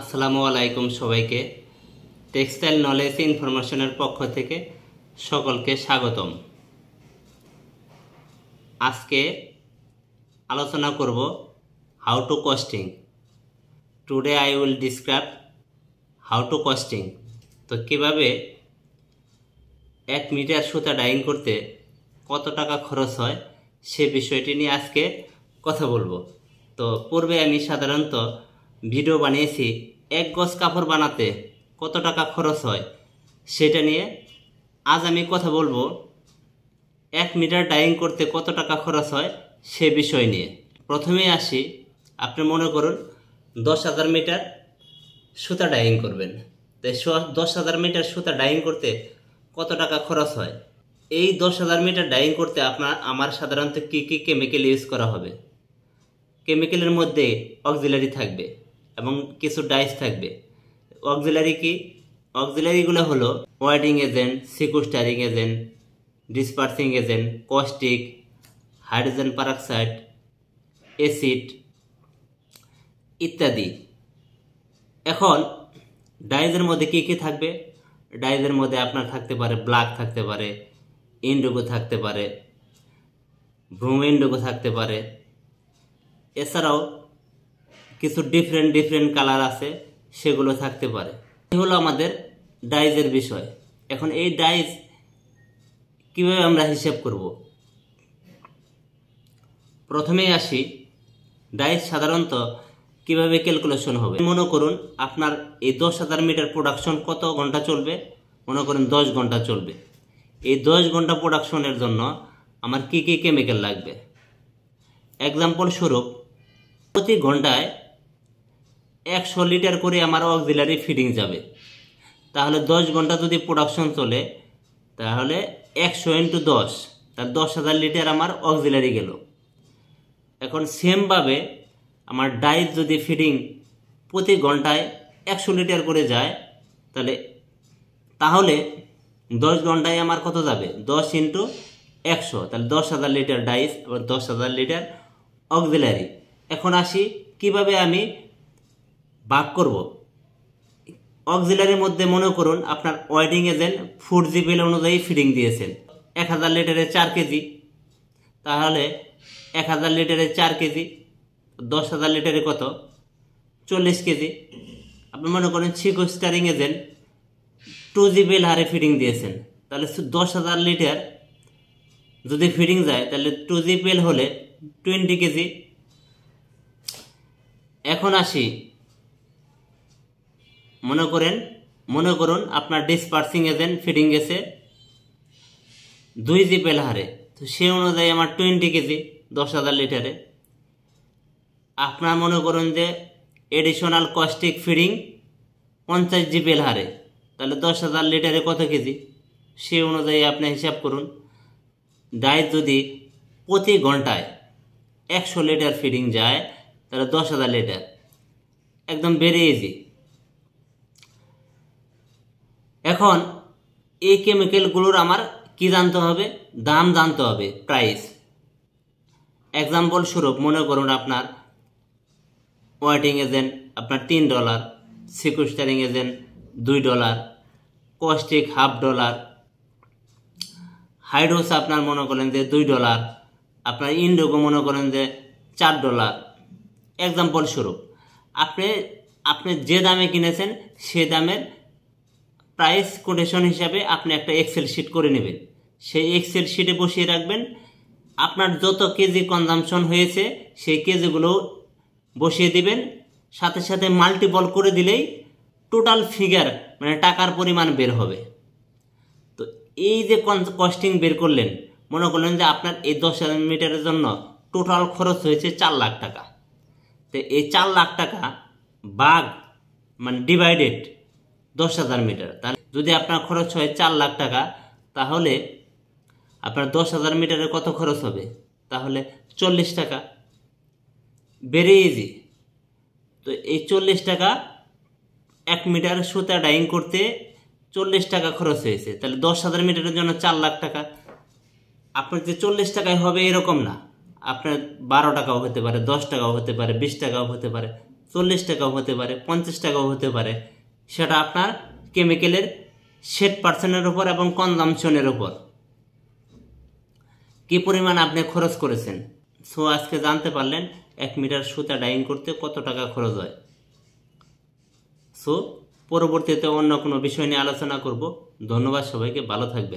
আসসালামু আলাইকুম সবাইকে টেক্সটাইল নলেজ ইনফরমেশনের পক্ষ থেকে সকলকে স্বাগতম আজকে আলোচনা করব how to costing today I will describe how to costing তো কীভাবে এক মিটার সুতা ডাইং করতে কত টাকা খরচ হয় সে বিষয়টি নিয়ে আজকে কথা বলবো তো পূর্বে আমি সাধারণত ভিডিও বানিয়েছি এক গজ কাপড় বানাতে কত টাকা খরচ হয় সেটা নিয়ে আজ আমি কথা বলবো এক মিটার ডাইং করতে কত টাকা খরচ হয় সে বিষয় নিয়ে প্রথমেই আসি আপনি মনে করুন দশ হাজার মিটার সুতা ডাইং করবেন তাই দশ হাজার মিটার সুতা ডাইং করতে কত টাকা খরচ হয় এই দশ হাজার মিটার ডাইং করতে আপনার আমার সাধারণত কী কী কেমিক্যাল ইউজ করা হবে কেমিক্যালের মধ্যে অক্সিলারি থাকবে এবং কিছু ডাইস থাকবে অক্সিলারি কি অক্সিলারিগুলো হলো wetting agent sequestering agent dispersing agent caustic hydrogen peroxide acid ইত্যাদি এখন ডাইজের মধ্যে কী কী থাকবে ডাইজের মধ্যে আপনার থাকতে পারে ব্লাক থাকতে পারে ইন্ডুগো থাকতে পারে ভ্রুম ইন্ডুগো থাকতে পারে এছাড়াও কিছু ডিফারেন্ট ডিফারেন্ট কালার আছে সেগুলো থাকতে পারে এই হলো আমাদের ডাইজের বিষয় এখন এই ডাইজ কিভাবে আমরা হিসেব করব প্রথমেই আসি ডাইজ সাধারণত কিভাবে ক্যালকুলেশন হবে মনে করুন আপনার এই দশ হাজার মিটার প্রোডাকশন কত ঘন্টা চলবে মনে করেন দশ ঘন্টা চলবে এই দশ ঘন্টা প্রোডাকশনের জন্য আমার কি কি কেমিক্যাল লাগবে এক্সাম্পল স্বরূপ প্রতি ঘন্টায় একশো লিটার করে আমার অক্সিলারি ফিডিং যাবে তাহলে দশ ঘন্টা যদি প্রোডাকশন চলে তাহলে একশো ইন্টু দশ তার দশ হাজার লিটার আমার অক্সিলারি গেল এখন সেমভাবে আমার ডাইভ যদি ফিডিং প্রতি ঘন্টায় একশো লিটার করে যায় তাহলে তাহলে দশ ঘন্টায় আমার কত যাবে দশ ইন্টু একশো তাহলে দশ হাজার লিটার ডাইস আবার দশ হাজার লিটার অক্সিলারি এখন আসি কিভাবে আমি ভাগ করব অক্সিলারির মধ্যে মনে করুন আপনার ওয়েডিং এজেন্ট ফোর জি বিল অনুযায়ী ফিডিং দিয়েছেন এক হাজার লিটারে চার কেজি তাহলে এক হাজার লিটারে চার কেজি দশ হাজার লিটারে কত চল্লিশ কেজি আপনি মনে করেন sequestering agent two G বিল হারে ফিডিং দিয়েছেন তাহলে দশ হাজার লিটার যদি ফিডিং যায় তাহলে টু জি বিল হলে টোয়েন্টি কেজি এখন আসি মনে করেন মনে করুন আপনার ডিসপার্সিং এজেন্ট ফিডিং গেছে দুই জিপেল হারে তো সে অনুযায়ী আমার টোয়েন্টি কেজি দশ হাজার লিটারে আপনার মনে করুন যে এডিশনাল কস্টিক ফিডিং পঞ্চাশ জিপেল হারে তাহলে দশ হাজার লিটারে কত কেজি সে অনুযায়ী আপনি হিসাব করুন ডায়েট যদি প্রতি ঘন্টায় একশো লিটার ফিডিং যায় তাহলে দশ হাজার লিটার একদম বেড়ে ইজি এখন এই কেমিক্যালগুলোর আমার কি জানতে হবে দাম জানতে হবে প্রাইস এক্সাম্পল স্বরূপ মনে করুন আপনার ওয়াইটিং এজেন্ট আপনার তিন ডলার সিকুইস্টারিং এজেন্ট দুই dollar caustic half dollar hydros আপনার মনে করেন যে দুই ডলার আপনার ইন্ডোগো মনে করেন যে চার ডলার এক্সাম্পল স্বরূপ আপনি আপনি যে দামে কিনেছেন সে দামের প্রাইস কোটেশন হিসাবে আপনি একটা এক্সেল শিট করে নেবেন সেই এক্সেল শিটে বসিয়ে রাখবেন আপনার যত কেজি কনজামশন হয়েছে সেই কেজিগুলো বসিয়ে দিবেন সাথে সাথে মাল্টিপল করে দিলেই টোটাল ফিগার মানে টাকার পরিমাণ বের হবে তো এই যে কস্টিং বের করলেন মনে করলেন যে আপনার এই দশ হাজার মিটারের জন্য টোটাল খরচ হয়েছে চার লাখ টাকা তো এই চার লাখ টাকা বাঘ মানে ডিভাইডেড দশ হাজার মিটার তাহলে যদি আপনার খরচ হয় চার লাখ টাকা তাহলে আপনার দশ হাজার মিটারে কত খরচ হবে তাহলে চল্লিশ টাকা ভেরি ইজি তো এই চল্লিশ টাকা এক মিটার সুতা ডাইং করতে চল্লিশ টাকা খরচ হয়েছে তাহলে দশ হাজার মিটারের জন্য চার লাখ টাকা আপনার যে চল্লিশ টাকায় হবে এরকম না আপনার বারো টাকাও হতে পারে দশ টাকাও হতে পারে বিশ টাকাও হতে পারে চল্লিশ টাকাও হতে পারে পঞ্চাশ টাকাও হতে পারে সেটা আপনার কেমিক্যালের সেট পার্সেন্টের উপর এবং কনজামশনের উপর কি পরিমাণ আপনি খরচ করেছেন সো আজকে জানতে পারলেন এক মিটার সুতা ডাইং করতে কত টাকা খরচ হয় সো পরবর্তীতে অন্য কোনো বিষয় নিয়ে আলোচনা করব ধন্যবাদ সবাইকে ভালো থাকবেন